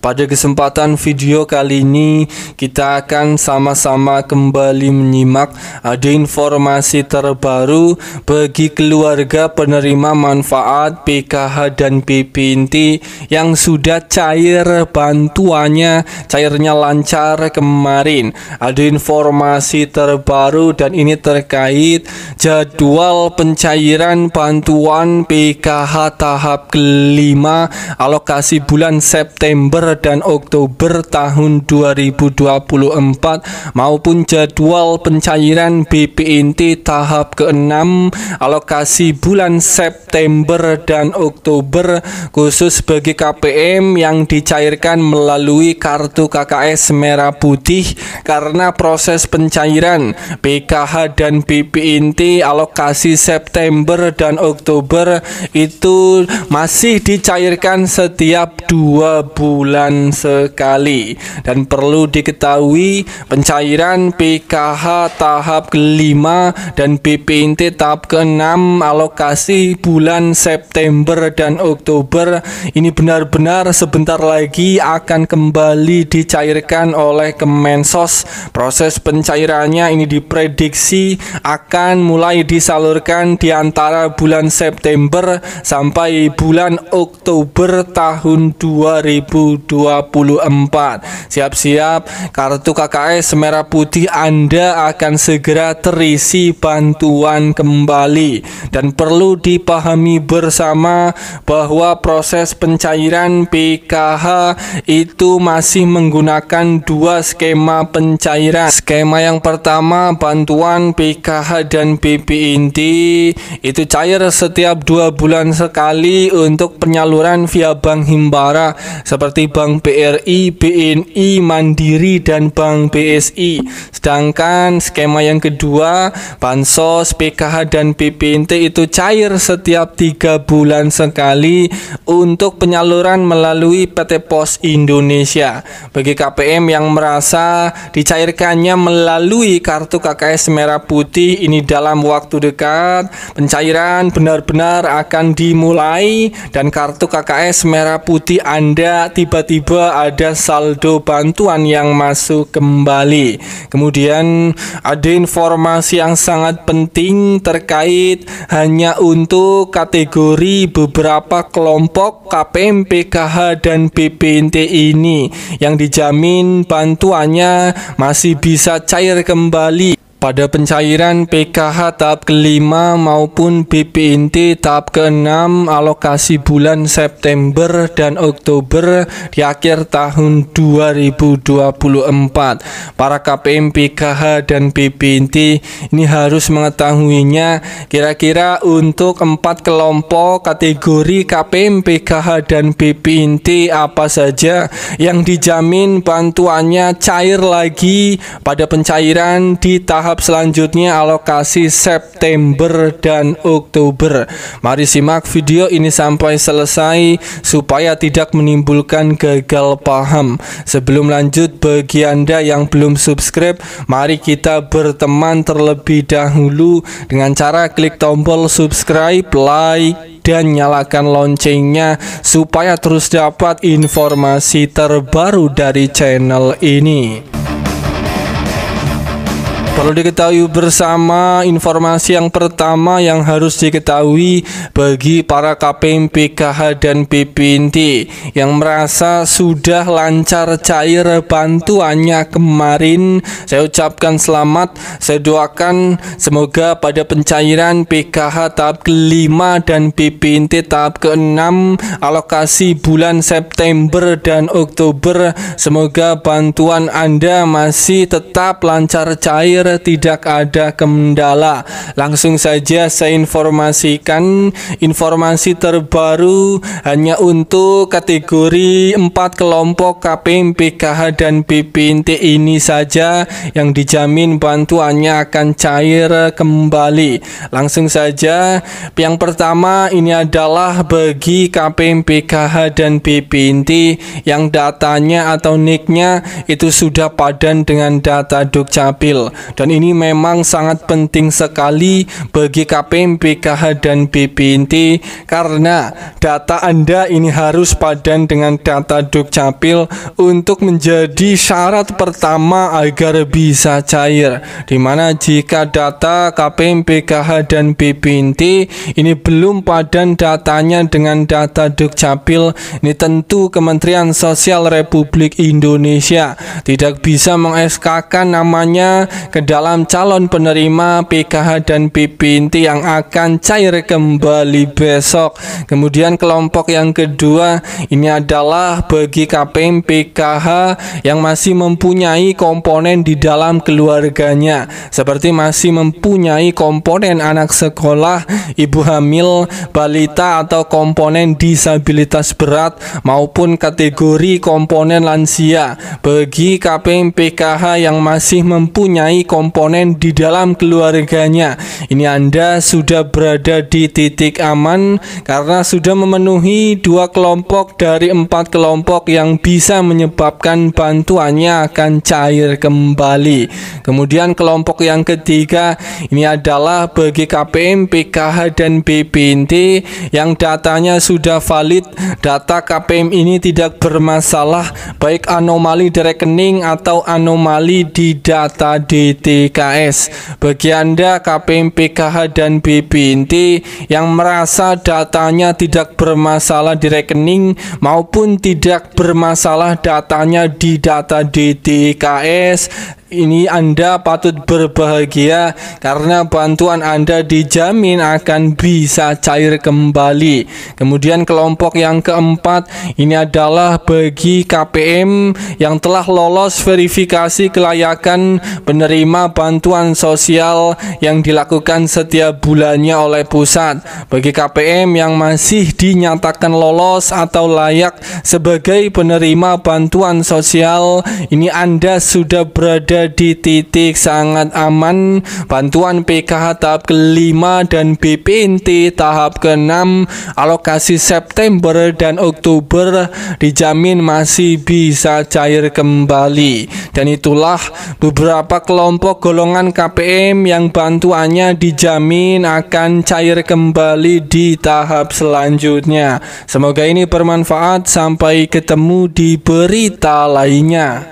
Pada kesempatan video kali ini kita akan sama-sama kembali menyimak ada informasi terbaru bagi keluarga penerima manfaat PKH dan PPNT yang sudah cair bantuannya cairnya lancar kemarin. Ada informasi terbaru dan ini terkait jadwal pencairan bantuan PKH tahap kelima alokasi bulan September dan Oktober tahun 2024 maupun jadwal pencairan BPNT tahap ke-6 alokasi bulan September dan Oktober khusus bagi KPM yang dicairkan melalui kartu KKS merah putih karena proses pencairan PKH dan BPNT alokasi September dan Oktober itu masih dicairkan setiap dua bulan sebulan sekali dan perlu diketahui pencairan PKH tahap kelima dan BPNT tahap keenam alokasi bulan September dan Oktober ini benar-benar sebentar lagi akan kembali dicairkan oleh Kemensos proses pencairannya ini diprediksi akan mulai disalurkan di antara bulan September sampai bulan Oktober tahun 2020 2024. Siap-siap, kartu KKS merah putih Anda akan segera terisi bantuan kembali dan perlu dipahami bersama bahwa proses pencairan PKH itu masih menggunakan dua skema pencairan. Skema yang pertama bantuan PKH dan BP inti itu cair setiap dua bulan sekali untuk penyaluran via Bank Himbara seperti Bank BRI, BNI, Mandiri, dan Bank BSI. Sedangkan skema yang kedua, Bansos, PKH, dan PPNT itu cair setiap tiga bulan sekali untuk penyaluran melalui PT Pos Indonesia. Bagi KPM yang merasa dicairkannya melalui kartu KKS Merah Putih ini dalam waktu dekat, pencairan benar-benar akan dimulai dan kartu KKS Merah Putih Anda tiba-tiba tiba-tiba ada saldo bantuan yang masuk kembali. Kemudian ada informasi yang sangat penting terkait hanya untuk kategori beberapa kelompok KPM, PKH dan BPNT ini yang dijamin bantuannya masih bisa cair kembali pada pencairan PKH tahap kelima maupun BPNT tahap keenam alokasi bulan September dan Oktober di akhir tahun 2024. Para KPM PKH dan BPNT ini harus mengetahuinya kira-kira untuk empat kelompok kategori KPM PKH dan BPNT apa saja yang dijamin bantuannya cair lagi pada pencairan di tahap tahap selanjutnya alokasi September dan Oktober. Mari simak video ini sampai selesai supaya tidak menimbulkan gagal paham. Sebelum lanjut bagi Anda yang belum subscribe, mari kita berteman terlebih dahulu dengan cara klik tombol subscribe, like, dan nyalakan loncengnya supaya terus dapat informasi terbaru dari channel ini. Perlu diketahui bersama informasi yang pertama yang harus diketahui bagi para KPM PKH dan BPNT yang merasa sudah lancar cair bantuannya kemarin. Saya ucapkan selamat, saya doakan semoga pada pencairan PKH tahap kelima dan BPNT tahap keenam alokasi bulan September dan Oktober semoga bantuan Anda masih tetap lancar cair tidak ada kendala. Langsung saja saya informasikan informasi terbaru hanya untuk kategori 4 kelompok KPM, PKH dan PPNT ini saja yang dijamin bantuannya akan cair kembali. Langsung saja yang pertama ini adalah bagi KPM, PKH dan PPNT yang datanya atau nicknya itu sudah padan dengan data Dukcapil. Dan ini memang sangat penting sekali bagi KPM, PKH, dan BPNT karena data Anda ini harus padan dengan data Dukcapil untuk menjadi syarat pertama agar bisa cair. Dimana jika data KPM, PKH, dan BPNT ini belum padan datanya dengan data Dukcapil, ini tentu Kementerian Sosial Republik Indonesia tidak bisa meng-SK-kan namanya ke ke dalam calon penerima PKH dan PPNT yang akan cair kembali besok. Kemudian kelompok yang kedua ini adalah bagi KPM PKH yang masih mempunyai komponen di dalam keluarganya seperti masih mempunyai komponen anak sekolah, ibu hamil, balita atau komponen disabilitas berat maupun kategori komponen lansia. Bagi KPM PKH yang masih mempunyai komponen di dalam keluarganya. Ini Anda sudah berada di titik aman karena sudah memenuhi dua kelompok dari empat kelompok yang bisa menyebabkan bantuannya akan cair kembali. Kemudian kelompok yang ketiga ini adalah bagi KPM, PKH, dan BPNT yang datanya sudah valid. Data KPM ini tidak bermasalah baik anomali di rekening atau anomali di data DT. BTKS. Bagi Anda KPM PKH dan BPNT yang merasa datanya tidak bermasalah di rekening maupun tidak bermasalah datanya di data DTKS, ini Anda patut berbahagia karena bantuan Anda dijamin akan bisa cair kembali. Kemudian kelompok yang keempat ini adalah bagi KPM yang telah lolos verifikasi kelayakan penerima bantuan sosial yang dilakukan setiap bulannya oleh pusat. Bagi KPM yang masih dinyatakan lolos atau layak sebagai penerima bantuan sosial, ini Anda sudah berada di titik sangat aman. Bantuan PKH tahap kelima dan BPNT tahap keenam alokasi September dan Oktober dijamin masih bisa cair kembali. Dan itulah beberapa kelompok golongan KPM yang bantuannya dijamin akan cair kembali di tahap selanjutnya. Semoga ini bermanfaat. Sampai ketemu di berita lainnya.